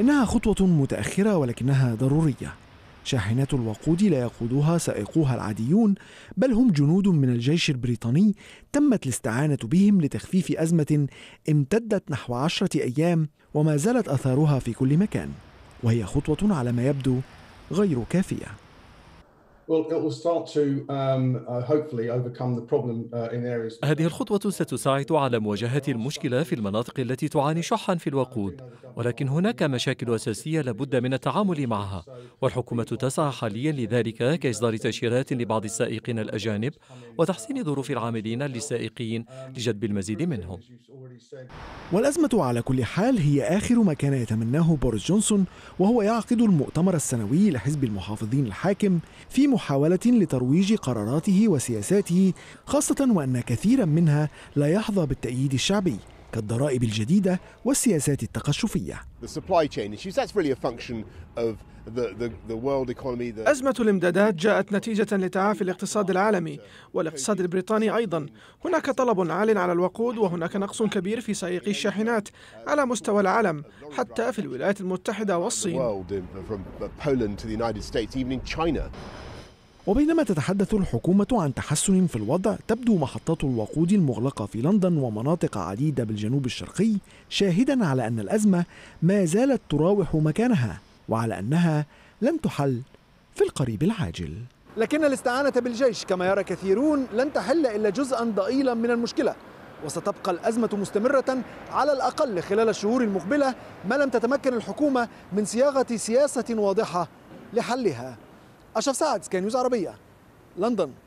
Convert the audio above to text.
إنها خطوة متأخرة ولكنها ضرورية شاحنات الوقود لا يقودها سائقوها العاديون بل هم جنود من الجيش البريطاني تمت الاستعانة بهم لتخفيف أزمة امتدت نحو عشرة أيام وما زالت أثارها في كل مكان وهي خطوة على ما يبدو غير كافيه Well, it will start to, um, uh, hopefully overcome the problem, uh, in areas... هذه الخطوة ستساعد على مواجهة المشكلة في المناطق التي تعاني شحا في الوقود ولكن هناك مشاكل أساسية لابد من التعامل معها والحكومة تسعى حاليا لذلك كإصدار تأشيرات لبعض السائقين الأجانب وتحسين ظروف العاملين للسائقين لجذب المزيد منهم والأزمة على كل حال هي آخر ما كان يتمناه بوريس جونسون وهو يعقد المؤتمر السنوي لحزب المحافظين الحاكم في محاولة لترويج قراراته وسياساته خاصة وأن كثيرا منها لا يحظى بالتأييد الشعبي كالضرائب الجديدة والسياسات التقشفية أزمة الامدادات جاءت نتيجة لتعافي الاقتصاد العالمي والاقتصاد البريطاني أيضا هناك طلب عال على الوقود وهناك نقص كبير في سائقي الشاحنات على مستوى العالم حتى في الولايات المتحدة والصين وبينما تتحدث الحكومة عن تحسن في الوضع تبدو محطات الوقود المغلقة في لندن ومناطق عديدة بالجنوب الشرقي شاهدا على أن الأزمة ما زالت تراوح مكانها وعلى أنها لن تحل في القريب العاجل لكن الاستعانة بالجيش كما يرى كثيرون لن تحل إلا جزءا ضئيلا من المشكلة وستبقى الأزمة مستمرة على الأقل خلال الشهور المقبلة ما لم تتمكن الحكومة من صياغة سياسة واضحة لحلها اشرف سعد سكاي نيوز عربيه لندن